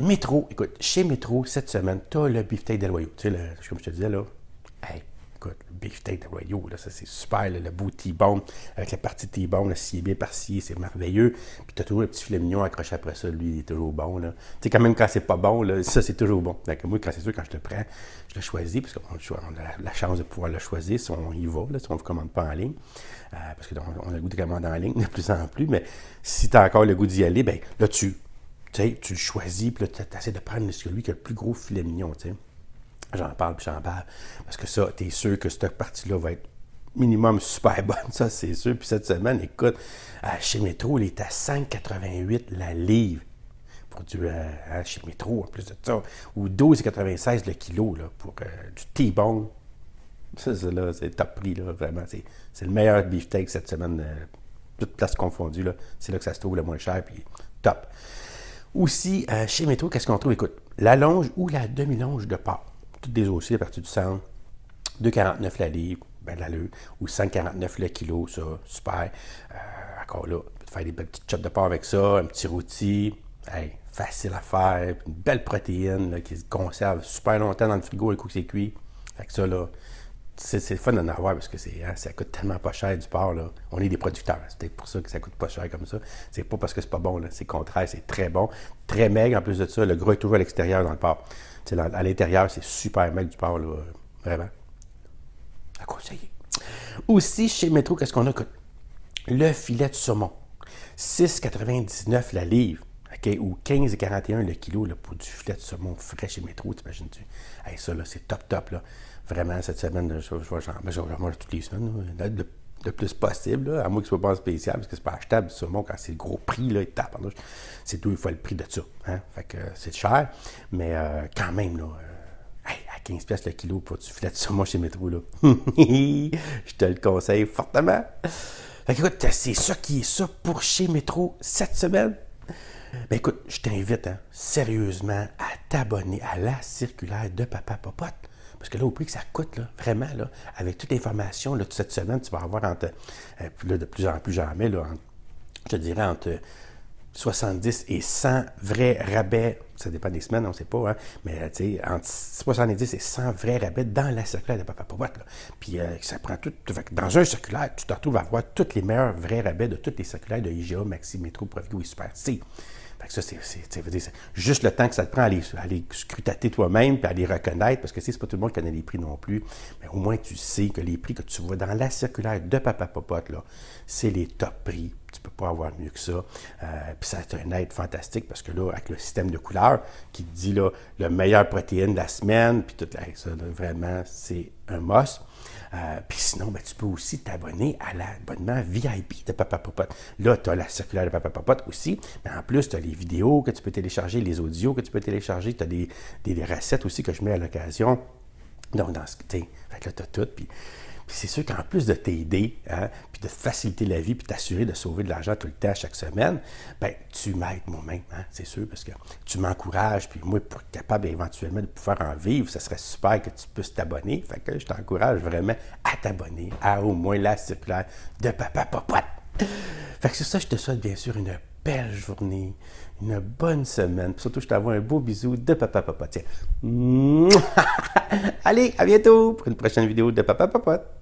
Métro, écoute, chez Métro, cette semaine, tu as le beefsteak de loyaux. Tu sais, comme je te disais, là, écoute, le beefsteak de loyaux, là, ça c'est super, le beau t avec la partie T-bone, si bien par-ci, c'est merveilleux. Puis tu as toujours le petit filet mignon accroché après ça, lui, il est toujours bon, là. Tu sais, quand même, quand c'est pas bon, là, ça c'est toujours bon. Donc, moi, quand c'est sûr, quand je le prends, je le choisis, parce qu'on a la, chance de pouvoir le choisir si on y va, là, si on ne commande pas en ligne. Euh, parce qu'on a le goût de commander en ligne de plus en plus, mais si tu as encore le goût d'y aller, ben là, tu tu sais, tu choisis, puis tu essaies de prendre celui qui a le plus gros filet mignon, tu sais. J'en parle, puis j'en parle. Parce que ça, tu es sûr que cette partie-là va être minimum super bonne, ça c'est sûr. Puis cette semaine, écoute, chez Métro, il est à 5,88 la livre pour du euh, chez Métro, en plus de ça, ou 12,96 le kilo là, pour euh, du T-bone. Ça, là, c'est top prix, là, vraiment. C'est, le meilleur beefsteak cette semaine, euh, toute place confondue. Là. C'est là que ça se trouve le moins cher, puis top. Aussi, euh, chez Métro, qu'est-ce qu'on trouve? Écoute, la longe ou la demi-longe de porc. Toutes des aussi à partir du centre. 2,49 la livre, ben l'allure, ou 149 le kilo, ça, super. Euh, encore là, faire des petites chops de porc avec ça, un petit rôti. Hey, facile à faire, une belle protéine là, qui se conserve super longtemps dans le frigo et coup que c'est cuit. Fait que ça, là, c'est le fun d'en avoir parce que c'est, hein, ça coûte tellement pas cher du porc. On est des producteurs. C'est peut-être pour ça que ça coûte pas cher comme ça. C'est pas parce que c'est pas bon. C'est contraire, c'est très bon. Très maigre. En plus de ça, le gros est toujours à l'extérieur dans le porc. à l'intérieur, c'est super maigre du porc. Là. Vraiment. À conseiller. Aussi, chez Métro, qu'est-ce qu'on a? Le filet de saumon. 6,99 la livre ou 15,41 le kilo pour du filet de saumon frais chez Métro, t'imagines-tu? Hey, ça, là, c'est top, top. Là. Vraiment, cette semaine, je, je, ben, je, mange toutes les semaines, là, le, plus possible, là, à moins que ce soit pas spécial, parce que c'est pas achetable du saumon quand c'est le gros prix, là, c'est deux fois le prix de ça. Hein? Fait que euh, c'est cher, mais euh, quand même, là, euh, à 15 pièces le kilo pour du filet de saumon chez Métro, là. je te le conseille fortement. Fait que, écoute, c'est ça qui est ça pour chez Métro cette semaine. Mais ben, écoute, je t'invite hein, sérieusement à t'abonner à la circulaire de Papa Popote. Parce que là, au prix que ça coûte, vraiment, là, avec toute l'information de cette semaine, tu vas avoir entre, euh, de plus en plus jamais, je te dirais entre 70 et 100 vrais rabais, ça dépend des semaines, on ne sait pas, hein, mais euh, entre 70 et 100 vrais rabais dans la circulaire de Papa Popote. Puis euh, ça prend tout. Dans un circulaire, tu te retrouves à avoir tous les meilleurs vrais rabais de toutes les circulaires de IGA, Maxi, Métro, Provigo et Super C c'est juste le temps que ça te prend à les, scrutater toi-même puis à les reconnaître, parce que c'est pas tout le monde qui connaît les prix non plus, mais au moins tu sais que les prix que tu vois dans la circulaire de Papa Popote, c'est les top prix tu peux pas avoir mieux que ça. Euh, puis ça c'est un aide fantastique parce que là, avec le système de couleurs qui te dit là, le meilleur protéine de la semaine, puis tout ça, vraiment, c'est un must. Euh, puis sinon, ben, tu peux aussi t'abonner à l'abonnement VIP de Papa Popote. Là, tu as la circulaire de Papa Popote aussi, mais en plus, tu as les vidéos que tu peux télécharger, les audios que tu peux télécharger, tu as des, recettes aussi que je mets à l'occasion. Donc, dans ce, là, tu as tout. Puis c'est sûr qu'en plus de t'aider, hein, puis de faciliter la vie, puis t'assurer de sauver de l'argent tout le temps, chaque semaine, ben tu m'aides moi-même, hein, c'est sûr, parce que tu m'encourages, puis moi, pour être capable éventuellement de pouvoir en vivre, ça serait super que tu puisses t'abonner. Fait que je t'encourage vraiment à t'abonner à au moins la circulaire de Papa Popote. Fait que c'est ça, je te souhaite bien sûr une belle journée, une bonne semaine. surtout, je t'envoie un beau bisou de Papa Papa. Tiens. Allez, à bientôt pour une prochaine vidéo de Papa Popote.